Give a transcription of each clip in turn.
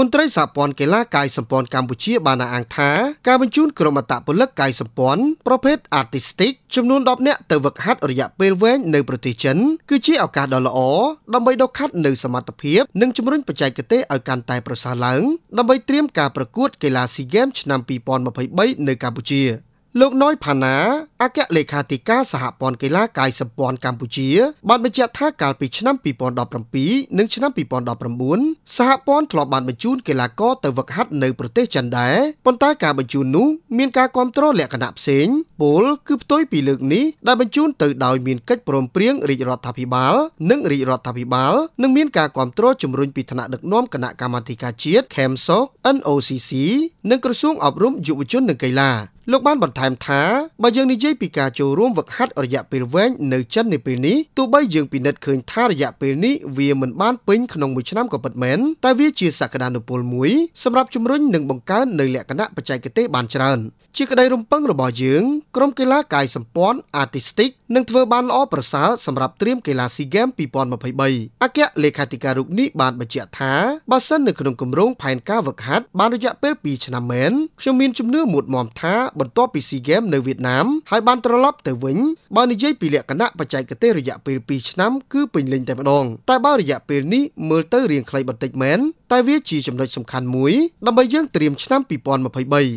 មន្ត្រីសហព័ន្ធកីឡាកាយសម្ព័ន្ធកម្ពុជា បានអះអាងថា ការបញ្ជូនក្រុមអតពលិកកាយសម្ព័ន្ធប្រភេទ Artistic ចំនួន10នាក់ទៅវឹកហាត់រយៈពេលវែងនៅប្រទេសចិនគឺជាឱកាសដ៏ល្អដើម្បីដុសខាត់នៅសមត្ថភាព និងជំរុញបច្ចេកទេសឲ្យកាន់តែប្រសើរឡើងដើម្បីត្រៀមការប្រកួតកីឡាស៊ីហ្គេមឆ្នាំ2023នៅកម្ពុជា លោកណយផាណាអគ្គលេខាធិការសហព័ន្ធកីឡាកាយសម្ព័ន្ធកម្ពុជាបានបញ្ជាក់ថាកាលពីឆ្នាំ2017និងឆ្នាំ2019សហព័ន្ធធ្លាប់បានបញ្ជូនកីឡាករទៅហ្វឹកហាត់នៅប្រទេសចិនដែរប៉ុន្តែការបញ្ជូននោះមានការគ្រប់គ្រងលក្ខណៈផ្សេងពលគឺផ្ទុយពីលើកនេះដែលបញ្ជូនទៅដោយមានកិច្ចព្រមព្រៀងរាជរដ្ឋាភិបាលនិងរាជរដ្ឋាភិបាលនិងមានការគ្រប់គ្រងជំរុញពីថ្នាក់ដឹកនាំគណៈកម្មាធិការជាតិ KEMSOC NOCC និងក្រសួងអប់រំយុវជននិងកីឡាលោកបានបន្ថែមថាបើយើងនិយាយយាយពីការចូលរួមវឹកហាត់រយៈពេលវែងនៅចិននាពេលនេះទោះបីយើងពិនិត្យឃើញថារយៈពេលនេះវាមិនបានពេញក្នុងមួយឆ្នាំក៏ពិតមែនតែវាជាសក្តានុពលមួយសម្រាប់ជំរុញនិងបង្កើននៅលក្ខណៈបច្ចេកទេសបានច្រើនជាក្តីរំពឹងរបស់យើងក្រុមកីឡាកាយសម្ព័ន្ធ Artistic នឹងធ្វើបានល្អប្រសើរសម្រាប់ត្រៀមកីឡា SEA Games 2023អគ្គលេខាធិការរូបនេះបានបញ្ជាក់ថាបើសិននៅក្នុងគម្រោងផែនការវឹកហាត់បានរយៈពេល2ឆ្នាំមែនខ្ញុំមានជំនឿមុតមមថាបន្ទាប់ពី SEA Games នៅវៀតណាមហើយហើយបានត្រឡប់ទៅវិញបើនិយាយពីលក្ខណៈបច្ចេកទេសរយៈពេល2ឆ្នាំគឺពេញលេញតែម្ដងតែបើរយៈពេលនេះមើលទៅរៀងខ្លីបន្តិចមែនតែវាជាចំណុចសំខាន់មួយដើម្បីយើងត្រៀមឆ្នាំ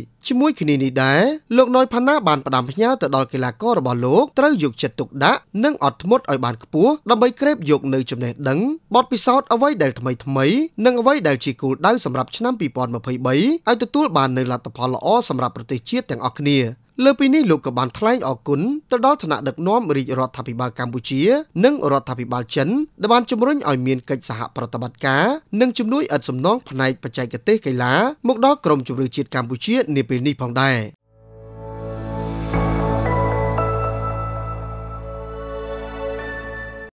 2023ជាមួយគ្នានេះដែរលោកណយផាណាបានផ្ដាំផ្ញើទៅដល់កីឡាកររបស់លោកត្រូវយកចិត្តទុកដាក់និងអត់ធ្មត់ឲ្យបានខ្ពស់ដើម្បីក្រេបយកនៅចំណេះដឹងបទពិសោធន៍អ្វីដែលថ្មីថ្មីនិងអ្វីដែលជាគោលដៅសម្រាប់ឆ្នាំ2023ឲ្យទទួលបាននូវលទ្ធផលល្អសម្រាប់ប្រទេសជាតិទាំងអស់គ្នាលើពីនេះលោកក៏បានថ្លែងអគុណទៅដល់ថ្នាក់ដឹកនាំរាជរដ្ឋាភិបាលកម្ពុជានិងរដ្ឋាភិបាលចិនដែលបានជំរុញឲ្យមានកិច្ចសហប្រតិបត្តិការនិងជំនួយឥតសំណងផ្នែកបច្ចេកទេសកីឡាមកដល់ក្រមជម្រើសជាតិកម្ពុជានាពីនេះផងដែរ។